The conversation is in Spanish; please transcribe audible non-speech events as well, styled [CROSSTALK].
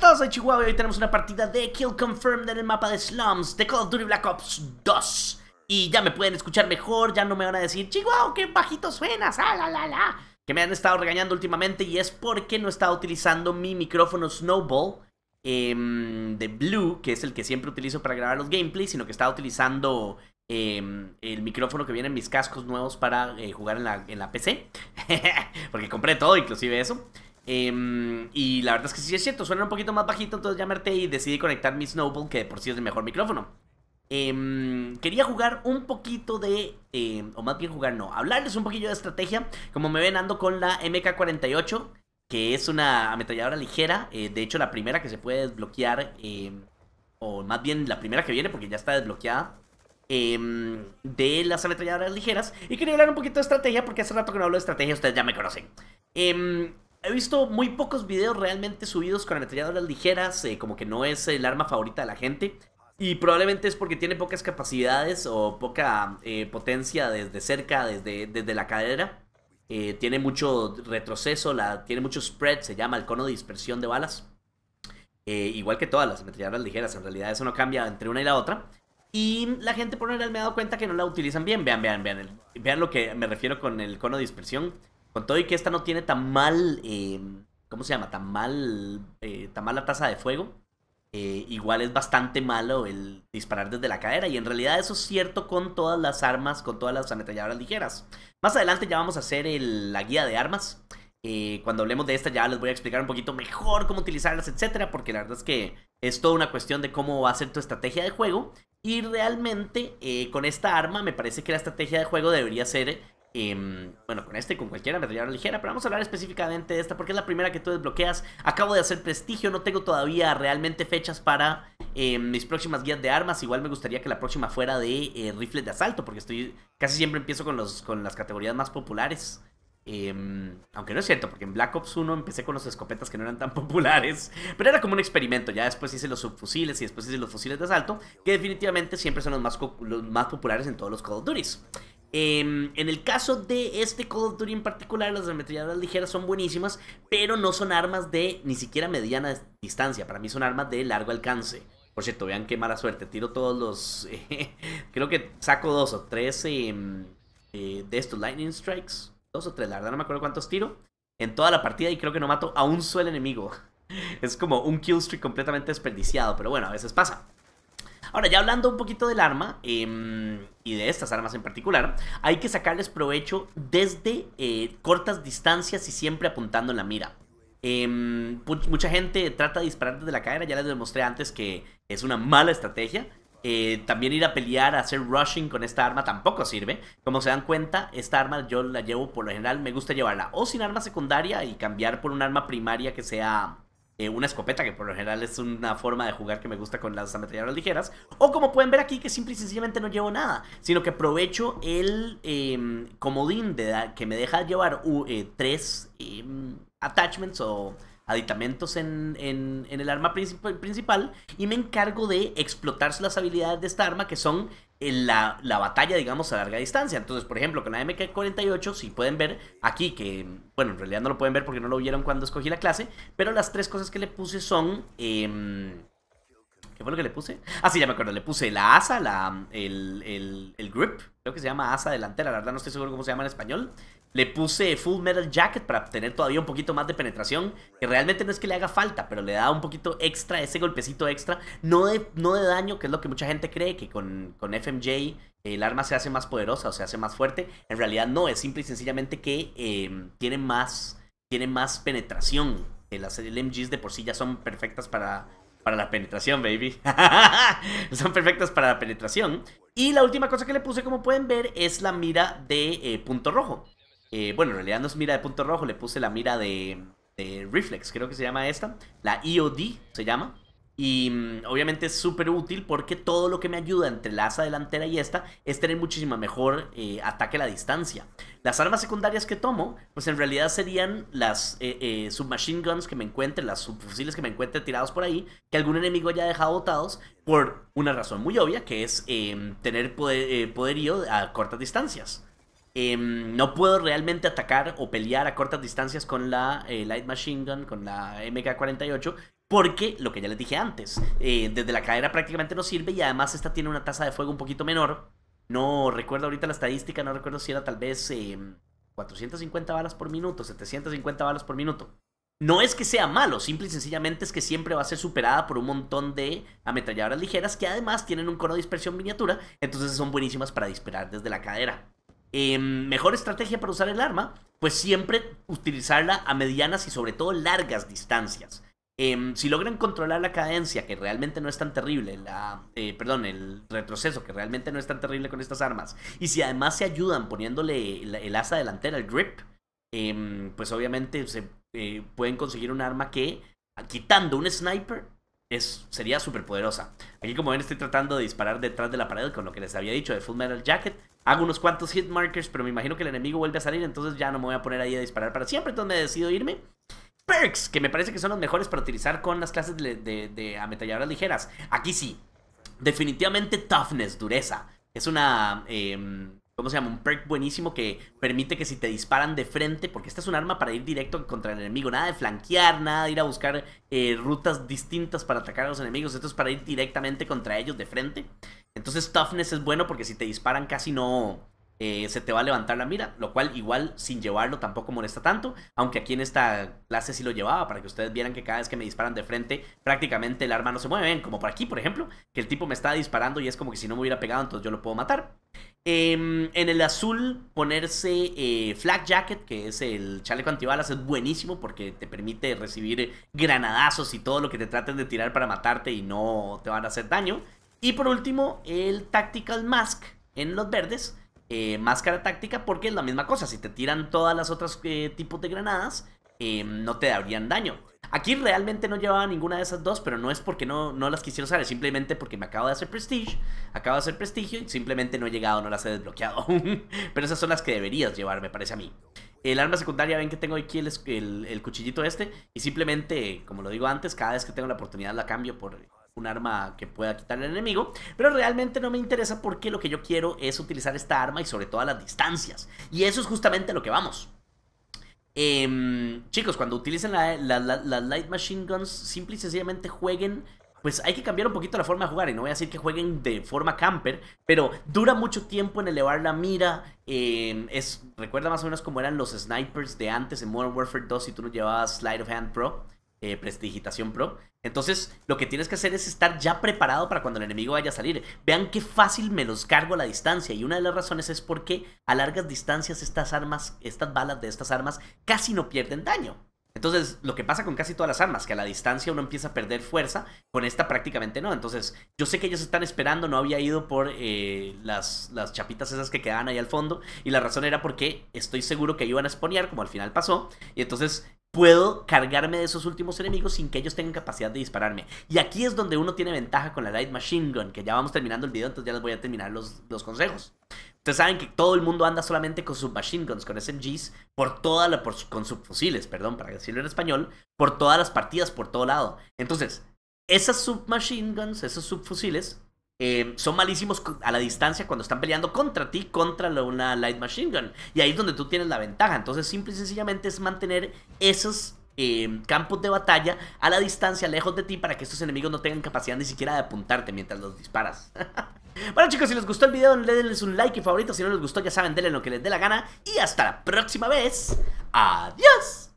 todos, soy Chihuahua y hoy tenemos una partida de Kill Confirmed en el mapa de Slums de Call of Duty Black Ops 2 Y ya me pueden escuchar mejor, ya no me van a decir Chihuahua, qué bajito suenas, ah, la, la, Que me han estado regañando últimamente y es porque no estaba utilizando mi micrófono Snowball em, De Blue, que es el que siempre utilizo para grabar los gameplays Sino que estaba utilizando em, el micrófono que viene en mis cascos nuevos para eh, jugar en la, en la PC [LAUGHS] Porque compré todo, inclusive eso Em, y la verdad es que sí es cierto, suena un poquito más bajito, entonces ya y decidí conectar mi Snowball, que por sí es el mejor micrófono. Em, quería jugar un poquito de, em, o más bien jugar, no, hablarles un poquillo de estrategia. Como me ven, ando con la MK48, que es una ametralladora ligera, eh, de hecho la primera que se puede desbloquear, o más bien la primera que viene porque ya está desbloqueada. de las ametralladoras ligeras y quería hablar un poquito de estrategia porque hace rato que no hablo de estrategia ustedes ya me conocen He visto muy pocos videos realmente subidos con ametralladoras ligeras, eh, como que no es el arma favorita de la gente. Y probablemente es porque tiene pocas capacidades o poca eh, potencia desde cerca, desde, desde la cadera. Eh, tiene mucho retroceso, tiene mucho spread, se llama el cono de dispersión de balas. igual que todas las ametralladoras ligeras, en realidad eso no cambia entre una y la otra. Y la gente por lo general me ha dado cuenta que no la utilizan bien. Vean, vean, vean. vean lo que me refiero con el cono de dispersión. Con todo y que esta no tiene tan mal, eh, ¿cómo se llama? Tan mal, eh, tan mala tasa de fuego. Eh, igual es bastante malo el disparar desde la cadera. Y en realidad eso es cierto con todas las armas, con todas las ametralladoras ligeras. Más adelante ya vamos a hacer la guía de armas. cuando hablemos de esta ya les voy a explicar un poquito mejor cómo utilizarlas, etcétera, porque la verdad es que es toda una cuestión de cómo va a ser tu estrategia de juego. Y realmente con esta arma me parece que la estrategia de juego debería ser Em, bueno, con este, con cualquiera, arrolladora ligera, pero vamos a hablar específicamente de esta porque es la primera que tú desbloqueas. Acabo de hacer prestigio, no tengo todavía realmente fechas para em, mis próximas guías de armas. Igual me gustaría que la próxima fuera de eh, rifles de asalto, porque estoy casi siempre empiezo con, los, con las categorías más populares. Em, aunque no es cierto, porque en Black Ops 1 empecé con los escopetas que no eran tan [LAUGHS] populares, pero era como un experimento. Ya después hice los subfusiles y después hice los fusiles de asalto, que definitivamente siempre son los más, los más populares en todos los Call of Duty. Em, en el caso de este Call of Duty en particular, las ametralladoras ligeras son buenísimas, pero no son armas de ni siquiera mediana distancia. Para mí son armas de largo alcance. Por cierto, vean qué mala suerte. Tiro todos los. [LAUGHS] creo que saco dos o tres em, eh, de estos Lightning Strikes. Dos o tres, la verdad no me acuerdo cuántos tiro. En toda la partida y creo que no mato a un solo enemigo. [LAUGHS] Es como un kill completamente desperdiciado, pero bueno, a veces pasa. Ahora, ya hablando un poquito del arma em, y de estas armas en particular, hay que sacarles provecho desde eh, cortas distancias y siempre apuntando en la mira. Em, mucha gente trata de disparar desde la cadera, ya les demostré antes que es una mala estrategia. Eh, también ir a pelear, a hacer rushing con esta arma tampoco sirve. Como se dan cuenta, esta arma yo la llevo por lo general, me gusta llevarla o sin arma secundaria y cambiar por un arma primaria que sea eh, una escopeta, que por lo general es una forma de jugar que me gusta con las ametralladoras ligeras. O como pueden ver aquí, que simple y sencillamente no llevo nada, sino que aprovecho el em, comodín de, que me deja llevar eh, tres em, attachments o aditamentos en, el arma principal y me encargo de explotar las habilidades de esta arma que son en la, batalla, digamos, a larga distancia. Entonces, por ejemplo, con la MK48, si pueden ver aquí, que, bueno, en realidad no lo pueden ver porque no lo vieron cuando escogí la clase, pero las tres cosas que le puse son... Em, ¿Qué fue lo que le puse? Ah, sí, ya me acuerdo. Le puse la asa, la, el, el, el grip, creo que se llama asa delantera. La verdad no estoy seguro cómo se llama en español. Le puse Full Metal Jacket para obtener todavía un poquito más de penetración, que realmente no es que le haga falta, pero le da un poquito extra, ese golpecito extra, no de, no de daño, que es lo que mucha gente cree, que con, FMJ eh, el arma se hace más poderosa o se hace más fuerte. En realidad no, es simple y sencillamente que em, tiene, más, tiene más penetración. Las LMGs de por sí ya son perfectas para, para la penetración, baby. [LAUGHS] Son perfectas para la penetración. Y la última cosa que le puse, como pueden ver, es la mira de eh, punto rojo. Eh, bueno, en realidad no es mira de punto rojo, le puse la mira de, Reflex, creo que se llama esta. La IOD e se llama. Y mm, obviamente es súper útil porque todo lo que me ayuda entre la asa delantera y esta es tener muchísima mejor eh, ataque a la distancia. Las armas secundarias que tomo, pues en realidad serían las eh, submachine guns que me encuentre, las subfusiles que me encuentre tirados por ahí, que algún enemigo haya dejado botados por una razón muy obvia, que es em, tener poder, poderío a cortas distancias. Em, no puedo realmente atacar o pelear a cortas distancias con la eh, Light Machine Gun, con la MK-48, porque lo que ya les dije antes, eh, desde la cadera prácticamente no sirve y además esta tiene una tasa de fuego un poquito menor. No recuerdo ahorita la estadística, no recuerdo si era tal vez 450 em, balas por minuto, 750 balas por minuto. No es que sea malo, simple y sencillamente es que siempre va a ser superada por un montón de ametralladoras ligeras que además tienen un cono de dispersión miniatura, entonces son buenísimas para disparar desde la cadera. Em, mejor estrategia para usar el arma, pues siempre utilizarla a medianas y sobre todo largas distancias. Em, si logran controlar la cadencia, que realmente no es tan terrible, la, eh, perdón, el retroceso, que realmente no es tan terrible con estas armas, y si además se ayudan poniéndole el, asa delantera, el grip, em, pues obviamente se eh, pueden conseguir un arma que, quitando un sniper, es, sería súper poderosa. Aquí como ven estoy tratando de disparar detrás de la pared con lo que les había dicho de Full Metal Jacket, Hago unos cuantos hit markers, pero me imagino que el enemigo vuelve a salir, entonces ya no me voy a poner ahí a disparar para siempre, entonces decido irme. Perks, que me parece que son los mejores para utilizar con las clases de, de, ametralladoras ligeras. Aquí sí, definitivamente toughness, dureza. Es una... Em, ¿cómo se llama? Un perk buenísimo que permite que si te disparan de frente, porque esta es un arma para ir directo contra el enemigo, nada de flanquear, nada de ir a buscar eh, rutas distintas para atacar a los enemigos, esto es para ir directamente contra ellos de frente. Entonces toughness es bueno porque si te disparan casi no, eh, se te va a levantar la mira, lo cual igual sin llevarlo tampoco molesta tanto, aunque aquí en esta clase sí lo llevaba, para que ustedes vieran que cada vez que me disparan de frente, prácticamente el arma no se mueve, como por aquí, por ejemplo, que el tipo me está disparando y es como que si no me hubiera pegado, entonces yo lo puedo matar. Em, en el azul, ponerse eh, Flag Jacket, que es el chaleco antibalas, es buenísimo porque te permite recibir granadazos y todo lo que te traten de tirar para matarte y no te van a hacer daño. Y por último, el Tactical Mask en los verdes, eh, máscara táctica porque es la misma cosa. Si te tiran todas las otras eh, tipos de granadas, eh, no te darían daño. Aquí realmente no llevaba ninguna de esas dos, pero no es porque no, no las quisiera usar, es simplemente porque me acabo de hacer Prestige, acabo de hacer Prestigio y simplemente no he llegado, no las he desbloqueado. [LAUGHS] pero esas son las que deberías llevar, me parece a mí. El arma secundaria, ven que tengo aquí el, el cuchillito este y simplemente, como lo digo antes, cada vez que tengo la oportunidad la cambio por un arma que pueda quitar al enemigo, pero realmente no me interesa porque lo que yo quiero es utilizar esta arma y sobre todo a las distancias. Y eso es justamente lo que vamos. Em, chicos, cuando utilicen las Light Machine Guns, simple y sencillamente jueguen pues hay que cambiar un poquito la forma de jugar. Y no voy a decir que jueguen de forma camper, pero dura mucho tiempo en elevar la mira. Em, es, recuerda más o menos como eran los snipers de antes en Modern Warfare 2 si tú no llevabas Slide of Hand Pro. Eh, Prestigitación Pro. Entonces, lo que tienes que hacer es estar ya preparado para cuando el enemigo vaya a salir. Vean qué fácil me los cargo a la distancia. Y una de las razones es porque a largas distancias estas armas, estas balas de estas armas, casi no pierden daño. Entonces, lo que pasa con casi todas las armas, que a la distancia uno empieza a perder fuerza, con esta prácticamente no. Entonces, yo sé que ellos están esperando, no había ido por eh, las, las chapitas esas que quedaban ahí al fondo, y la razón era porque estoy seguro que iban a exponer, como al final pasó, y entonces puedo cargarme de esos últimos enemigos sin que ellos tengan capacidad de dispararme. Y aquí es donde uno tiene ventaja con la Light Machine Gun, que ya vamos terminando el video, entonces ya les voy a terminar los, los consejos. Ustedes saben que todo el mundo anda solamente con sus machine guns, con SMGs, por toda la, con subfusiles, perdón, para decirlo en español, por todas las partidas, por todo lado. Entonces, esas submachine guns, esos subfusiles, eh, son malísimos a la distancia cuando están peleando contra ti, contra una Light Machine Gun. Y ahí es donde tú tienes la ventaja. Entonces, simple y sencillamente es mantener esos eh, campos de batalla a la distancia, lejos de ti, para que estos enemigos no tengan capacidad ni siquiera de apuntarte mientras los disparas. [LAUGHS] bueno, chicos, si les gustó el video, denles un like y favorito. Si no les gustó, ya saben, denle lo que les dé la gana. Y hasta la próxima vez. Adiós.